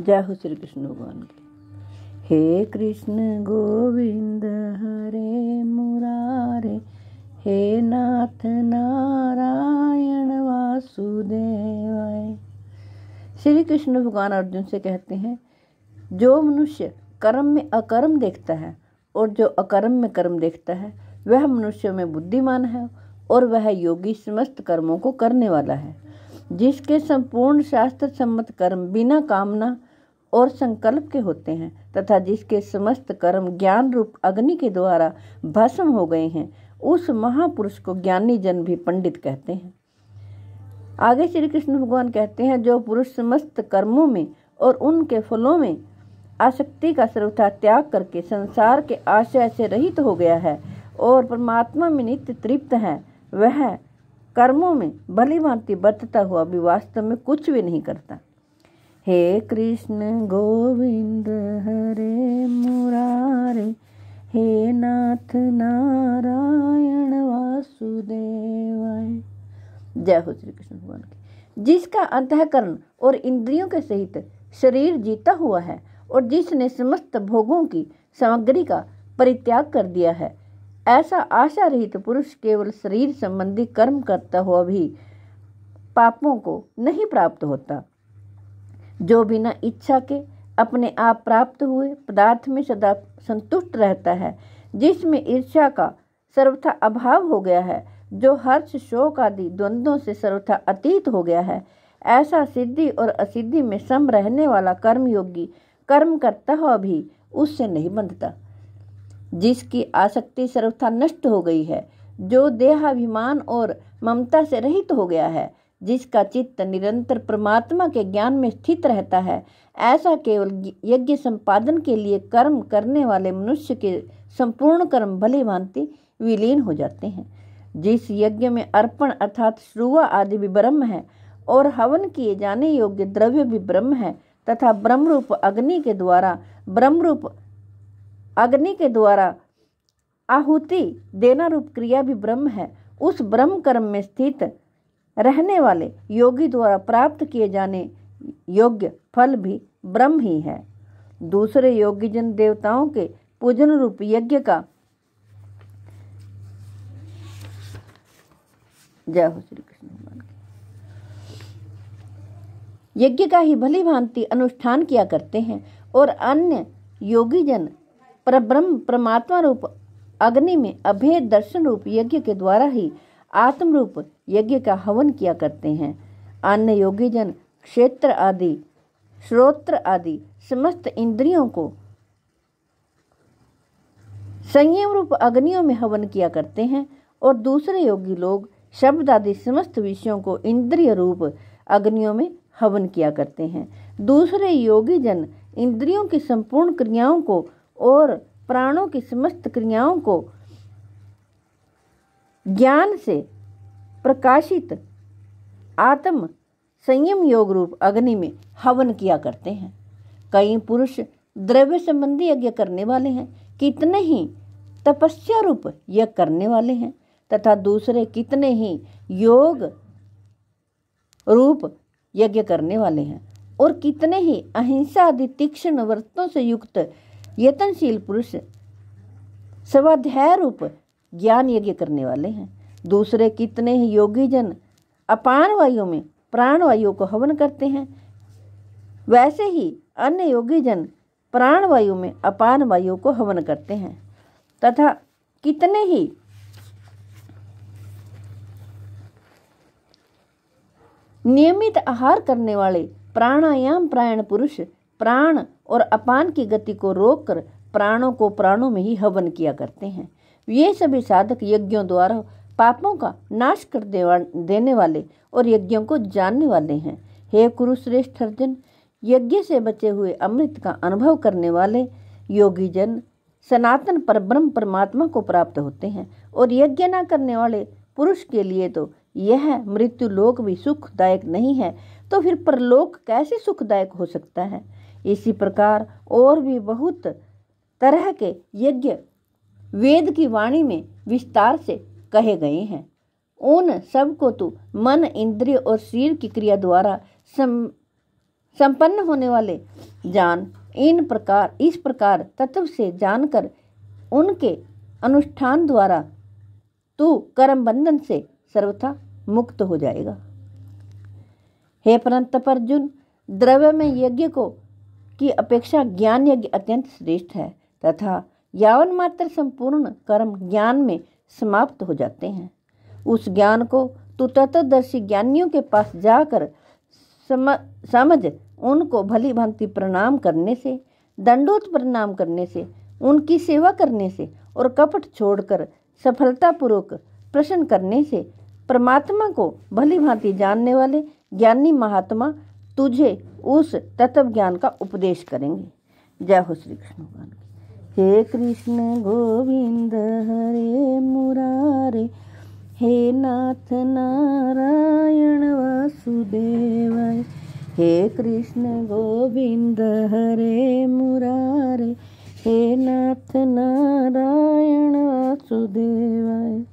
जय हो श्री कृष्ण भगवान की हे कृष्ण गोविंद हरे मुरारे हे नाथ नारायण वासुदेवाय श्री कृष्ण भगवान अर्जुन से कहते हैं जो मनुष्य कर्म में अकर्म देखता है और जो अकर्म में कर्म देखता है वह मनुष्य में बुद्धिमान है और वह योगी समस्त कर्मों को करने वाला है जिसके संपूर्ण शास्त्र सम्मत कर्म बिना कामना और संकल्प के होते हैं तथा जिसके समस्त कर्म ज्ञान रूप अग्नि के द्वारा भस्म हो गए हैं उस महापुरुष को ज्ञानी जन भी पंडित कहते हैं आगे श्री कृष्ण भगवान कहते हैं जो पुरुष समस्त कर्मों में और उनके फलों में आसक्ति का सर्वथा त्याग करके संसार के आशय से रहित हो गया है और परमात्मा में नित्य तृप्त है वह कर्मों में भली भांति बरतता हुआ भी वास्तव में कुछ भी नहीं करता हे कृष्ण गोविंद हरे मुरारे हे नाथ नारायण वासुदेवाय जय हो श्री कृष्ण भगवान की जिसका अंतकरण और इंद्रियों के सहित शरीर जीता हुआ है और जिसने समस्त भोगों की सामग्री का परित्याग कर दिया है ऐसा आशा रहित पुरुष केवल शरीर संबंधी कर्म करता हुआ भी पापों को नहीं प्राप्त होता जो बिना इच्छा के अपने आप प्राप्त हुए पदार्थ में सदा संतुष्ट रहता है जिसमें ईर्ष्या का सर्वथा अभाव हो गया है जो हर्ष शोक आदि द्वंद्वों से सर्वथा अतीत हो गया है ऐसा सिद्धि और असिद्धि में सम रहने वाला कर्मयोगी कर्म करता हुआ भी उससे नहीं बंधता जिसकी आसक्ति सर्वथा नष्ट हो गई है जो देहाभिमान और ममता से रहित हो गया है जिसका चित्त निरंतर परमात्मा के ज्ञान में स्थित रहता है ऐसा केवल यज्ञ संपादन के लिए कर्म करने वाले मनुष्य के संपूर्ण कर्म भले भांति विलीन हो जाते हैं जिस यज्ञ में अर्पण अर्थात श्रुआ आदि भी ब्रह्म है और हवन किए जाने योग्य द्रव्य भी ब्रह्म है तथा ब्रह्मरूप अग्नि के द्वारा ब्रह्मरूप अग्नि के द्वारा आहुति देना रूप क्रिया भी ब्रह्म है उस ब्रह्म कर्म में स्थित रहने वाले योगी द्वारा प्राप्त किए जाने योग्य फल भी ब्रह्म ही है दूसरे योगी जन देवताओं के पूजन रूप यज्ञ का जय हो श्री कृष्ण भगवान यज्ञ का ही भली भांति अनुष्ठान किया करते हैं और अन्य योगी जन परब्रह्म परमात्मा रूप अग्नि में अभेद दर्शन रूप यज्ञ के द्वारा ही आत्मरूप यज्ञ का हवन किया करते हैं अन्य योगीजन क्षेत्र आदि श्रोत्र आदि समस्त इंद्रियों को संयम रूप अग्नियों में हवन किया करते हैं और दूसरे योगी लोग शब्द आदि समस्त विषयों को इंद्रिय रूप अग्नियों में हवन किया करते हैं दूसरे योगी जन इंद्रियों की संपूर्ण क्रियाओं को और प्राणों की समस्त क्रियाओं को ज्ञान से प्रकाशित आत्म संयम योग रूप अग्नि में हवन किया करते हैं कई पुरुष द्रव्य संबंधी यज्ञ करने वाले हैं कितने ही तपस्या रूप यज्ञ करने वाले हैं तथा दूसरे कितने ही योग रूप यज्ञ करने वाले हैं और कितने ही अहिंसा आदि तीक्ष्ण व्रतों से युक्त यत्नशील पुरुष स्वाध्याय रूप ज्ञान यज्ञ करने वाले हैं दूसरे कितने ही योगी जन अपान वायु में प्राण वायु को हवन करते हैं वैसे ही अन्य योगी जन प्राण वायु में अपान वायु को हवन करते हैं तथा कितने ही नियमित आहार करने वाले प्राणायाम प्रायण पुरुष प्राण और अपान की गति को रोककर प्राणों को प्राणों में ही हवन किया करते हैं ये सभी साधक यज्ञों द्वारा पापों का नाश कर देने वाले और यज्ञों को जानने वाले हैं हे कुरुश्रेष्ठ अर्जुन यज्ञ से बचे हुए अमृत का अनुभव करने वाले योगी जन सनातन पर ब्रह्म परमात्मा को प्राप्त होते हैं और यज्ञ ना करने वाले पुरुष के लिए तो यह मृत्यु लोक भी सुखदायक नहीं है तो फिर परलोक कैसे सुखदायक हो सकता है इसी प्रकार और भी बहुत तरह के यज्ञ वेद की वाणी में विस्तार से कहे गए हैं उन सब को तो मन इंद्रिय और शरीर की क्रिया द्वारा सम संपन्न होने वाले जान इन प्रकार इस प्रकार तत्व से जानकर उनके अनुष्ठान द्वारा तू कर्म बंधन से सर्वथा मुक्त हो जाएगा हे परंत अर्जुन द्रव्य में यज्ञ को की अपेक्षा ज्ञान यज्ञ अत्यंत श्रेष्ठ है तथा यावन मात्र संपूर्ण कर्म ज्ञान में समाप्त हो जाते हैं उस ज्ञान को तू तत्वदर्शी ज्ञानियों के पास जाकर सम, समझ उनको भली भांति प्रणाम करने से दंडोत प्रणाम करने से उनकी सेवा करने से और कपट छोड़कर सफलतापूर्वक प्रश्न करने से परमात्मा को भली भांति जानने वाले ज्ञानी महात्मा तुझे उस तत्व ज्ञान का उपदेश करेंगे जय हो श्री कृष्ण भगवान हे कृष्ण गोविंद हरे मुरारे हे नाथ नारायण वासुदेव हे कृष्ण गोविंद हरे मुरारे हे नाथ नारायण वासुदेवाय